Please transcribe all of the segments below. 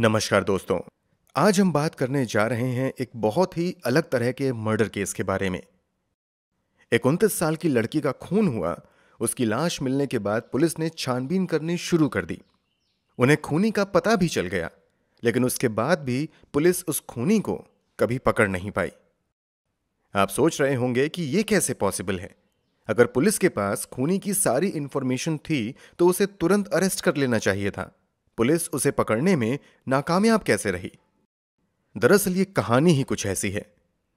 नमस्कार दोस्तों आज हम बात करने जा रहे हैं एक बहुत ही अलग तरह के मर्डर केस के बारे में एक उनतीस साल की लड़की का खून हुआ उसकी लाश मिलने के बाद पुलिस ने छानबीन करनी शुरू कर दी उन्हें खूनी का पता भी चल गया लेकिन उसके बाद भी पुलिस उस खूनी को कभी पकड़ नहीं पाई आप सोच रहे होंगे कि यह कैसे पॉसिबल है अगर पुलिस के पास खूनी की सारी इंफॉर्मेशन थी तो उसे तुरंत अरेस्ट कर लेना चाहिए था पुलिस उसे पकड़ने में नाकामयाब कैसे रही दरअसल ये कहानी ही कुछ ऐसी है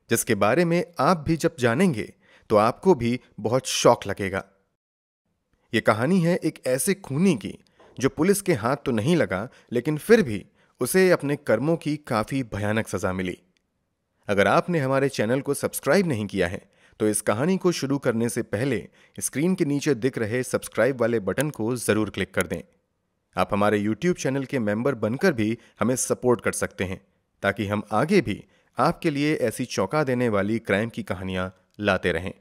जिसके बारे में आप भी जब जानेंगे तो आपको भी बहुत शौक लगेगा ये कहानी है एक ऐसे खूनी की जो पुलिस के हाथ तो नहीं लगा लेकिन फिर भी उसे अपने कर्मों की काफी भयानक सजा मिली अगर आपने हमारे चैनल को सब्सक्राइब नहीं किया है तो इस कहानी को शुरू करने से पहले स्क्रीन के नीचे दिख रहे सब्सक्राइब वाले बटन को जरूर क्लिक कर दें आप हमारे यूट्यूब चैनल के मेंबर बनकर भी हमें सपोर्ट कर सकते हैं ताकि हम आगे भी आपके लिए ऐसी चौंका देने वाली क्राइम की कहानियां लाते रहें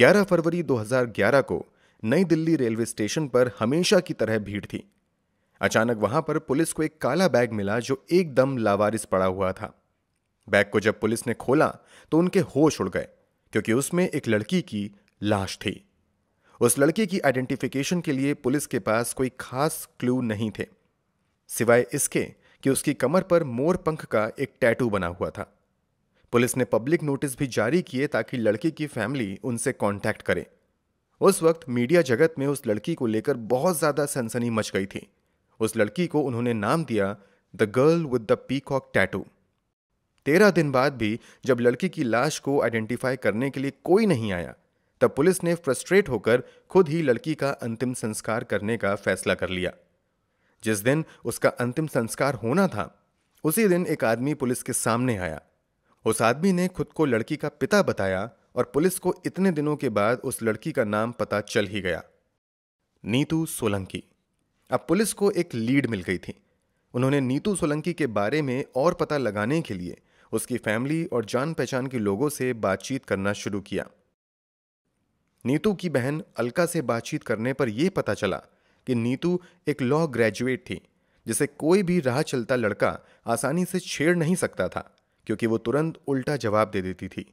11 फरवरी 2011 को नई दिल्ली रेलवे स्टेशन पर हमेशा की तरह भीड़ थी अचानक वहां पर पुलिस को एक काला बैग मिला जो एकदम लावारिस पड़ा हुआ था बैग को जब पुलिस ने खोला तो उनके होश उड़ गए क्योंकि उसमें एक लड़की की लाश थी उस लड़के की आइडेंटिफिकेशन के लिए पुलिस के पास कोई खास क्लू नहीं थे सिवाय इसके कि उसकी कमर पर मोर पंख का एक टैटू बना हुआ था पुलिस ने पब्लिक नोटिस भी जारी किए ताकि लड़की की फैमिली उनसे कांटेक्ट करे उस वक्त मीडिया जगत में उस लड़की को लेकर बहुत ज़्यादा सनसनी मच गई थी उस लड़की को उन्होंने नाम दिया the girl with the peacock tattoo तेरह दिन बाद भी जब लड़की की लाश को आइडेंटिफाई करने के लिए कोई नहीं आया तब पुलिस ने फ्रस्ट्रेट होकर खुद ही लड़की का अंतिम संस्कार करने का फैसला कर लिया जिस दिन उसका अंतिम संस्कार होना था उसी दिन एक आदमी पुलिस के सामने आया उस आदमी ने खुद को लड़की का पिता बताया और पुलिस को इतने दिनों के बाद उस लड़की का नाम पता चल ही गया नीतू सोलंकी अब पुलिस को एक लीड मिल गई थी उन्होंने नीतू सोलंकी के बारे में और पता लगाने के लिए उसकी फैमिली और जान पहचान के लोगों से बातचीत करना शुरू किया नीतू की बहन अलका से बातचीत करने पर यह पता चला कि नीतू एक लॉ ग्रेजुएट थी जिसे कोई भी राह चलता लड़का आसानी से छेड़ नहीं सकता था क्योंकि वो तुरंत उल्टा जवाब दे देती थी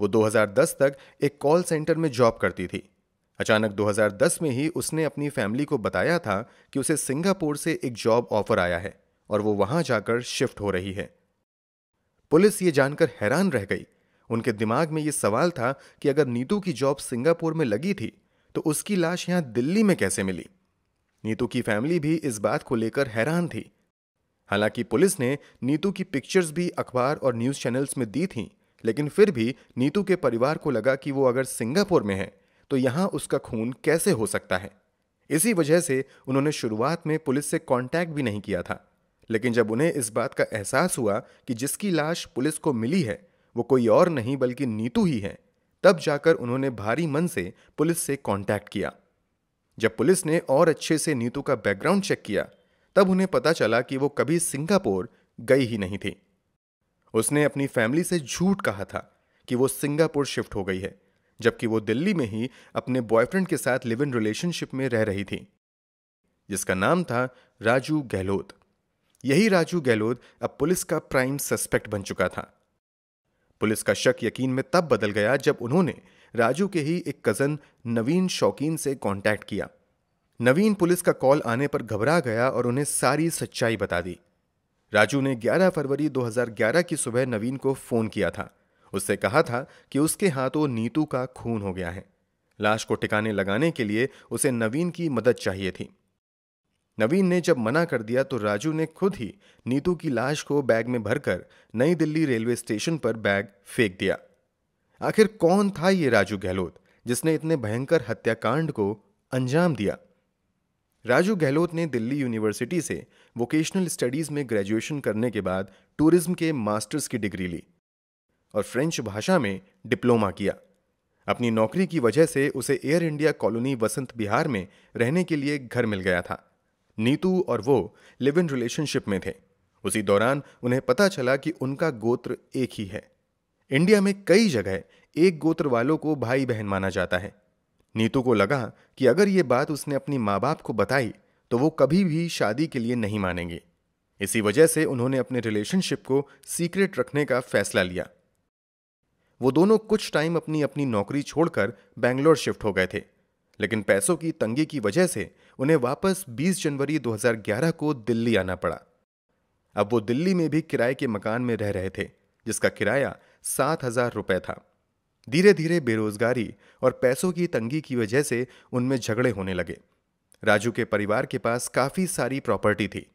वो 2010 तक एक कॉल सेंटर में जॉब करती थी अचानक 2010 में ही उसने अपनी फैमिली को बताया था कि उसे सिंगापुर से एक जॉब ऑफर आया है और वो वहां जाकर शिफ्ट हो रही है पुलिस ये जानकर हैरान रह गई उनके दिमाग में यह सवाल था कि अगर नीतू की जॉब सिंगापुर में लगी थी तो उसकी लाश यहां दिल्ली में कैसे मिली नीतू की फैमिली भी इस बात को लेकर हैरान थी हालांकि पुलिस ने नीतू की पिक्चर्स भी अखबार और न्यूज़ चैनल्स में दी थी लेकिन फिर भी नीतू के परिवार को लगा कि वो अगर सिंगापुर में है तो यहां उसका खून कैसे हो सकता है इसी वजह से उन्होंने शुरुआत में पुलिस से कांटेक्ट भी नहीं किया था लेकिन जब उन्हें इस बात का एहसास हुआ कि जिसकी लाश पुलिस को मिली है वो कोई और नहीं बल्कि नीतू ही है तब जाकर उन्होंने भारी मन से पुलिस से कांटेक्ट किया जब पुलिस ने और अच्छे से नीतू का बैकग्राउंड चेक किया तब उन्हें पता चला कि वो कभी सिंगापुर गई ही नहीं थी उसने अपनी फैमिली से झूठ कहा था कि वो सिंगापुर शिफ्ट हो गई है जबकि वो दिल्ली में ही अपने बॉयफ्रेंड के साथ लिव इन रिलेशनशिप में रह रही थी जिसका नाम था राजू गहलोत यही राजू गहलोत अब पुलिस का प्राइम सस्पेक्ट बन चुका था पुलिस का शक यकीन में तब बदल गया जब उन्होंने राजू के ही एक कज़न नवीन शौकीन से कांटेक्ट किया नवीन पुलिस का कॉल आने पर घबरा गया और उन्हें सारी सच्चाई बता दी राजू ने 11 फरवरी 2011 की सुबह नवीन को फ़ोन किया था उससे कहा था कि उसके हाथों नीतू का खून हो गया है लाश को टिकाने लगाने के लिए उसे नवीन की मदद चाहिए थी नवीन ने जब मना कर दिया तो राजू ने खुद ही नीतू की लाश को बैग में भरकर नई दिल्ली रेलवे स्टेशन पर बैग फेंक दिया आखिर कौन था ये राजू गहलोत जिसने इतने भयंकर हत्याकांड को अंजाम दिया राजू गहलोत ने दिल्ली यूनिवर्सिटी से वोकेशनल स्टडीज में ग्रेजुएशन करने के बाद टूरिज्म के मास्टर्स की डिग्री ली और फ्रेंच भाषा में डिप्लोमा किया अपनी नौकरी की वजह से उसे Air India colony Vasant Vihar में रहने के लिए घर मिल गया था नीतू और वो लिव इन रिलेशनशिप में थे उसी दौरान उन्हें पता चला कि उनका गोत्र एक ही है इंडिया में कई जगह एक गोत्र वालों को भाई बहन माना जाता है नीतू को लगा कि अगर ये बात उसने अपनी माँ बाप को बताई तो वो कभी भी शादी के लिए नहीं मानेंगे इसी वजह से उन्होंने अपने रिलेशनशिप को सीक्रेट रखने का फैसला लिया वो दोनों कुछ टाइम अपनी अपनी नौकरी छोड़कर बैंगलोर शिफ्ट हो गए थे लेकिन पैसों की तंगी की वजह से उन्हें वापस 20 जनवरी 2011 को दिल्ली आना पड़ा अब वो दिल्ली में भी किराए के मकान में रह रहे थे जिसका किराया सात हजार रुपये था धीरे धीरे बेरोजगारी और पैसों की तंगी की वजह से उनमें झगड़े होने लगे राजू के परिवार के पास काफ़ी सारी प्रॉपर्टी थी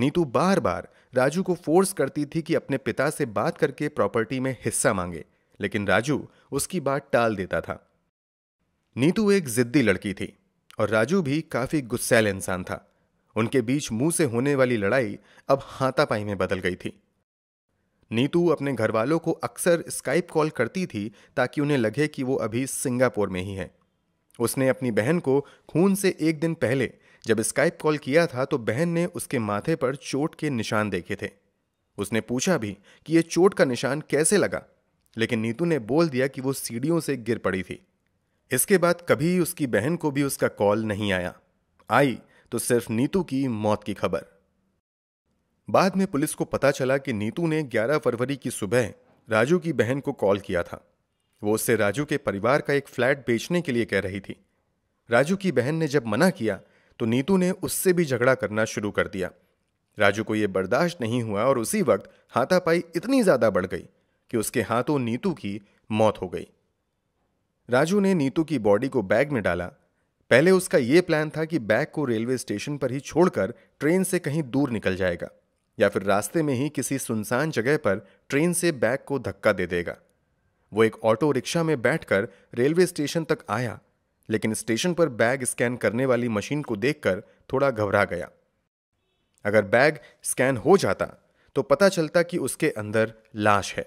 नीतू बार बार राजू को फोर्स करती थी कि अपने पिता से बात करके प्रॉपर्टी में हिस्सा मांगे लेकिन राजू उसकी बात टाल देता था नीतू एक जिद्दी लड़की थी और राजू भी काफी गुस्सैल इंसान था उनके बीच मुंह से होने वाली लड़ाई अब हाथापाई में बदल गई थी नीतू अपने घर वालों को अक्सर स्काइप कॉल करती थी ताकि उन्हें लगे कि वो अभी सिंगापुर में ही है उसने अपनी बहन को खून से एक दिन पहले जब स्काइप कॉल किया था तो बहन ने उसके माथे पर चोट के निशान देखे थे उसने पूछा भी कि यह चोट का निशान कैसे लगा लेकिन नीतू ने बोल दिया कि वो सीढ़ियों से गिर पड़ी थी इसके बाद कभी उसकी बहन को भी उसका कॉल नहीं आया आई तो सिर्फ नीतू की मौत की खबर बाद में पुलिस को पता चला कि नीतू ने 11 फरवरी की सुबह राजू की बहन को कॉल किया था वो उससे राजू के परिवार का एक फ्लैट बेचने के लिए कह रही थी राजू की बहन ने जब मना किया तो नीतू ने उससे भी झगड़ा करना शुरू कर दिया राजू को यह बर्दाश्त नहीं हुआ और उसी वक्त हाथापाई इतनी ज़्यादा बढ़ गई कि उसके हाथों नीतू की मौत हो गई राजू ने नीतू की बॉडी को बैग में डाला पहले उसका यह प्लान था कि बैग को रेलवे स्टेशन पर ही छोड़कर ट्रेन से कहीं दूर निकल जाएगा या फिर रास्ते में ही किसी सुनसान जगह पर ट्रेन से बैग को धक्का दे देगा वो एक ऑटो रिक्शा में बैठकर रेलवे स्टेशन तक आया लेकिन स्टेशन पर बैग स्कैन करने वाली मशीन को देखकर थोड़ा घबरा गया अगर बैग स्कैन हो जाता तो पता चलता कि उसके अंदर लाश है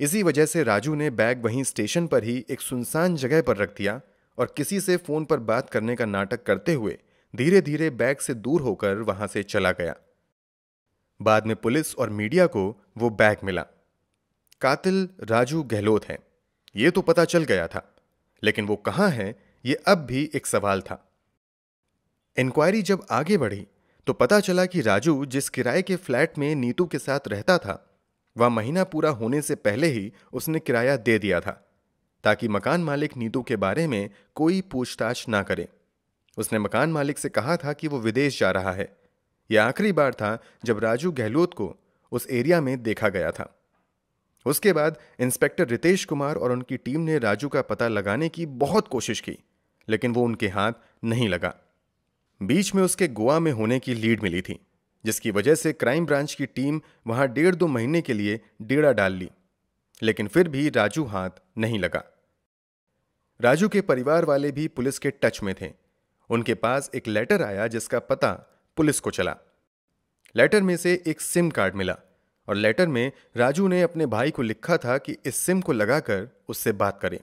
इसी वजह से राजू ने बैग वहीं स्टेशन पर ही एक सुनसान जगह पर रख दिया और किसी से फ़ोन पर बात करने का नाटक करते हुए धीरे धीरे बैग से दूर होकर वहां से चला गया बाद में पुलिस और मीडिया को वो बैग मिला कातिल राजू गहलोत है ये तो पता चल गया था लेकिन वो कहाँ है ये अब भी एक सवाल था इंक्वायरी जब आगे बढ़ी तो पता चला कि राजू जिस किराए के फ्लैट में नीतू के साथ रहता था वह महीना पूरा होने से पहले ही उसने किराया दे दिया था ताकि मकान मालिक नीतू के बारे में कोई पूछताछ ना करे उसने मकान मालिक से कहा था कि वो विदेश जा रहा है यह आखिरी बार था जब राजू गहलोत को उस एरिया में देखा गया था उसके बाद इंस्पेक्टर रितेश कुमार और उनकी टीम ने राजू का पता लगाने की बहुत कोशिश की लेकिन वो उनके हाथ नहीं लगा बीच में उसके गोवा में होने की लीड मिली थी जिसकी वजह से क्राइम ब्रांच की टीम वहां डेढ़ दो महीने के लिए डेड़ा डाल ली लेकिन फिर भी राजू हाथ नहीं लगा राजू के परिवार वाले भी पुलिस के टच में थे उनके पास एक लेटर आया जिसका पता पुलिस को चला लेटर में से एक सिम कार्ड मिला और लेटर में राजू ने अपने भाई को लिखा था कि इस सिम को लगाकर उससे बात करें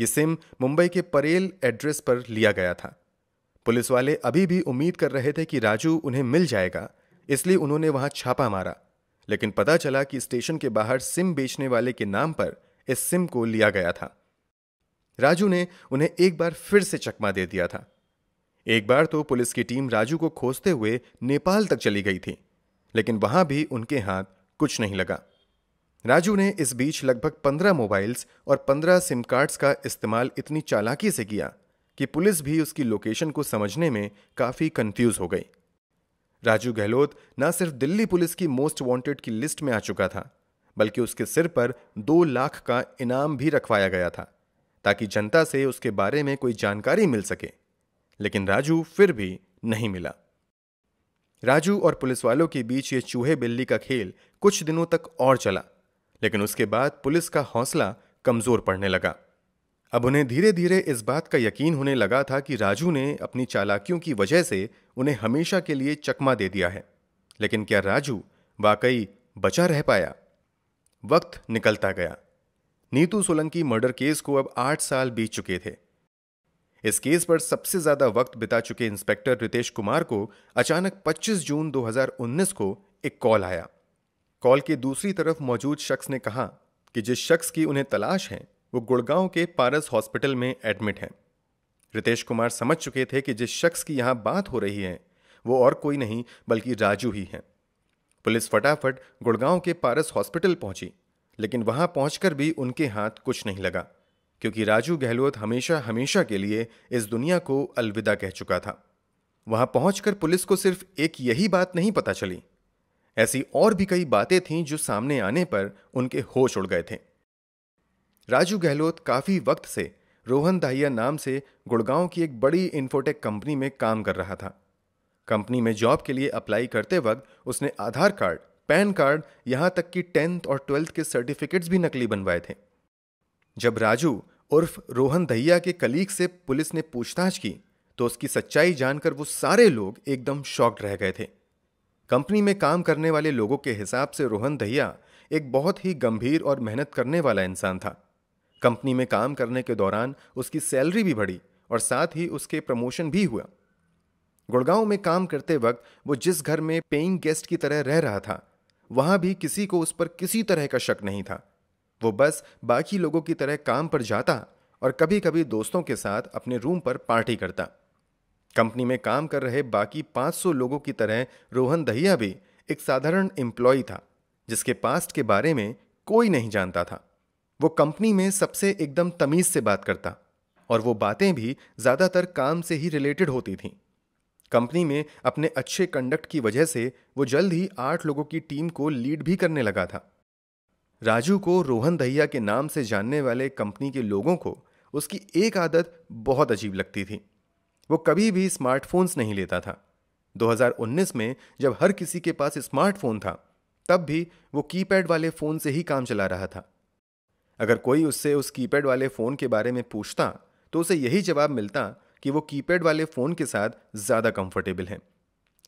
यह सिम मुंबई के परेल एड्रेस पर लिया गया था पुलिस वाले अभी भी उम्मीद कर रहे थे कि राजू उन्हें मिल जाएगा इसलिए उन्होंने वहां छापा मारा लेकिन पता चला कि स्टेशन के बाहर सिम बेचने वाले के नाम पर इस सिम को लिया गया था राजू ने उन्हें एक बार फिर से चकमा दे दिया था एक बार तो पुलिस की टीम राजू को खोजते हुए नेपाल तक चली गई थी लेकिन वहां भी उनके हाथ कुछ नहीं लगा राजू ने इस बीच लगभग पंद्रह मोबाइल्स और पंद्रह सिम कार्ड्स का इस्तेमाल इतनी चालाकी से किया कि पुलिस भी उसकी लोकेशन को समझने में काफ़ी कंफ्यूज हो गई राजू गहलोत न सिर्फ दिल्ली पुलिस की मोस्ट वांटेड की लिस्ट में आ चुका था बल्कि उसके सिर पर दो लाख का इनाम भी रखवाया गया था ताकि जनता से उसके बारे में कोई जानकारी मिल सके लेकिन राजू फिर भी नहीं मिला राजू और पुलिस वालों के बीच ये चूहे बिल्ली का खेल कुछ दिनों तक और चला लेकिन उसके बाद पुलिस का हौसला कमजोर पड़ने लगा अब उन्हें धीरे धीरे इस बात का यकीन होने लगा था कि राजू ने अपनी चालाकियों की वजह से उन्हें हमेशा के लिए चकमा दे दिया है लेकिन क्या राजू वाकई बचा रह पाया वक्त निकलता गया नीतू सोलंकी मर्डर केस को अब आठ साल बीत चुके थे इस केस पर सबसे ज्यादा वक्त बिता चुके इंस्पेक्टर रितेश कुमार को अचानक 25 जून 2019 को एक कॉल आया कॉल के दूसरी तरफ मौजूद शख्स ने कहा कि जिस शख्स की उन्हें तलाश है वो गुड़गांव के पारस हॉस्पिटल में एडमिट हैं रितेश कुमार समझ चुके थे कि जिस शख्स की यहाँ बात हो रही है वो और कोई नहीं बल्कि राजू ही हैं पुलिस फटाफट गुड़गांव के पारस हॉस्पिटल पहुंची लेकिन वहां पहुंचकर भी उनके हाथ कुछ नहीं लगा क्योंकि राजू गहलोत हमेशा हमेशा के लिए इस दुनिया को अलविदा कह चुका था वहां पहुंचकर पुलिस को सिर्फ एक यही बात नहीं पता चली ऐसी और भी कई बातें थीं जो सामने आने पर उनके होश उड़ गए थे राजू गहलोत काफ़ी वक्त से रोहन दाहिया नाम से गुड़गांव की एक बड़ी इन्फोटेक कंपनी में काम कर रहा था कंपनी में जॉब के लिए अप्लाई करते वक्त उसने आधार कार्ड पैन कार्ड यहाँ तक कि टेंथ और ट्वेल्थ के सर्टिफिकेट्स भी नकली बनवाए थे जब राजू उर्फ रोहन दहिया के कलीग से पुलिस ने पूछताछ की तो उसकी सच्चाई जानकर वो सारे लोग एकदम शॉक्ड रह गए थे कंपनी में काम करने वाले लोगों के हिसाब से रोहन दहिया एक बहुत ही गंभीर और मेहनत करने वाला इंसान था कंपनी में काम करने के दौरान उसकी सैलरी भी बढ़ी और साथ ही उसके प्रमोशन भी हुआ गुड़गांव में काम करते वक्त वो जिस घर में पेइंग गेस्ट की तरह रह रहा था वहां भी किसी को उस पर किसी तरह का शक नहीं था वो बस बाकी लोगों की तरह काम पर जाता और कभी कभी दोस्तों के साथ अपने रूम पर पार्टी करता कंपनी में काम कर रहे बाकी 500 लोगों की तरह रोहन दहिया भी एक साधारण एम्प्लॉय था जिसके पास्ट के बारे में कोई नहीं जानता था वो कंपनी में सबसे एकदम तमीज़ से बात करता और वो बातें भी ज़्यादातर काम से ही रिलेटेड होती थीं कंपनी में अपने अच्छे कंडक्ट की वजह से वो जल्द ही आठ लोगों की टीम को लीड भी करने लगा था राजू को रोहन दहिया के नाम से जानने वाले कंपनी के लोगों को उसकी एक आदत बहुत अजीब लगती थी वो कभी भी स्मार्टफोन्स नहीं लेता था 2019 में जब हर किसी के पास स्मार्टफोन था तब भी वो कीपैड वाले फ़ोन से ही काम चला रहा था अगर कोई उससे उस कीपैड वाले फ़ोन के बारे में पूछता तो उसे यही जवाब मिलता कि वो कीपैड वाले फ़ोन के साथ ज़्यादा कंफर्टेबल हैं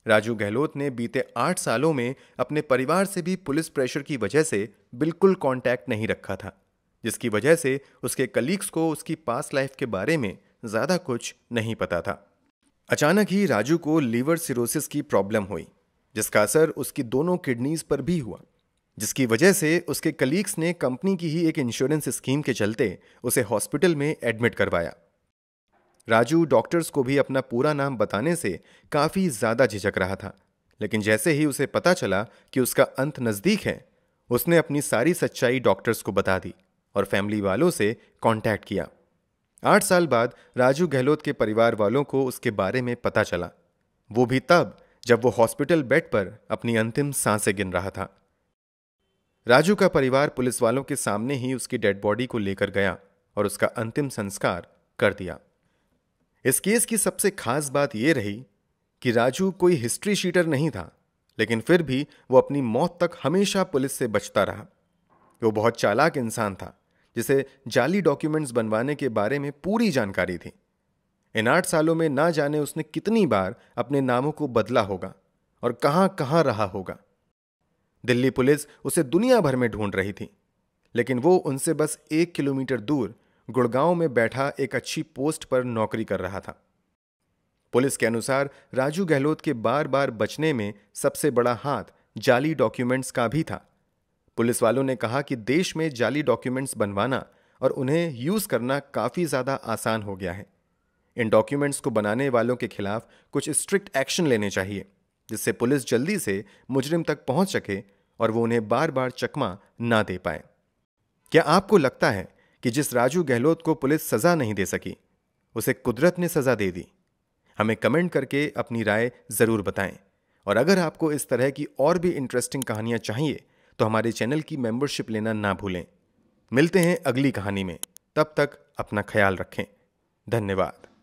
राजू गहलोत ने बीते आठ सालों में अपने परिवार से भी पुलिस प्रेशर की वजह से बिल्कुल कांटेक्ट नहीं रखा था जिसकी वजह से उसके कलीग्स को उसकी पास लाइफ के बारे में ज़्यादा कुछ नहीं पता था अचानक ही राजू को लीवर सिरोसिस की प्रॉब्लम हुई जिसका असर उसकी दोनों किडनीज पर भी हुआ जिसकी वजह से उसके कलीग्स ने कंपनी की ही एक इंश्योरेंस स्कीम के चलते उसे हॉस्पिटल में एडमिट करवाया राजू डॉक्टर्स को भी अपना पूरा नाम बताने से काफ़ी ज़्यादा झिझक रहा था लेकिन जैसे ही उसे पता चला कि उसका अंत नज़दीक है उसने अपनी सारी सच्चाई डॉक्टर्स को बता दी और फैमिली वालों से कांटेक्ट किया आठ साल बाद राजू गहलोत के परिवार वालों को उसके बारे में पता चला वो भी तब जब वो हॉस्पिटल बेड पर अपनी अंतिम सांसें गिन रहा था राजू का परिवार पुलिस वालों के सामने ही उसकी डेड बॉडी को लेकर गया और उसका अंतिम संस्कार कर दिया इस केस की सबसे खास बात यह रही कि राजू कोई हिस्ट्री शीटर नहीं था लेकिन फिर भी वो अपनी मौत तक हमेशा पुलिस से बचता रहा वो बहुत चालाक इंसान था जिसे जाली डॉक्यूमेंट्स बनवाने के बारे में पूरी जानकारी थी इन आठ सालों में ना जाने उसने कितनी बार अपने नामों को बदला होगा और कहाँ कहाँ रहा होगा दिल्ली पुलिस उसे दुनिया भर में ढूंढ रही थी लेकिन वो उनसे बस एक किलोमीटर दूर गुड़गांव में बैठा एक अच्छी पोस्ट पर नौकरी कर रहा था पुलिस के अनुसार राजू गहलोत के बार बार बचने में सबसे बड़ा हाथ जाली डॉक्यूमेंट्स का भी था पुलिस वालों ने कहा कि देश में जाली डॉक्यूमेंट्स बनवाना और उन्हें यूज़ करना काफ़ी ज़्यादा आसान हो गया है इन डॉक्यूमेंट्स को बनाने वालों के खिलाफ कुछ स्ट्रिक्ट एक्शन लेने चाहिए जिससे पुलिस जल्दी से मुजरिम तक पहुंच सके और वो उन्हें बार बार चकमा ना दे पाए क्या आपको लगता है कि जिस राजू गहलोत को पुलिस सजा नहीं दे सकी उसे कुदरत ने सजा दे दी हमें कमेंट करके अपनी राय ज़रूर बताएं और अगर आपको इस तरह की और भी इंटरेस्टिंग कहानियां चाहिए तो हमारे चैनल की मेंबरशिप लेना ना भूलें मिलते हैं अगली कहानी में तब तक अपना ख्याल रखें धन्यवाद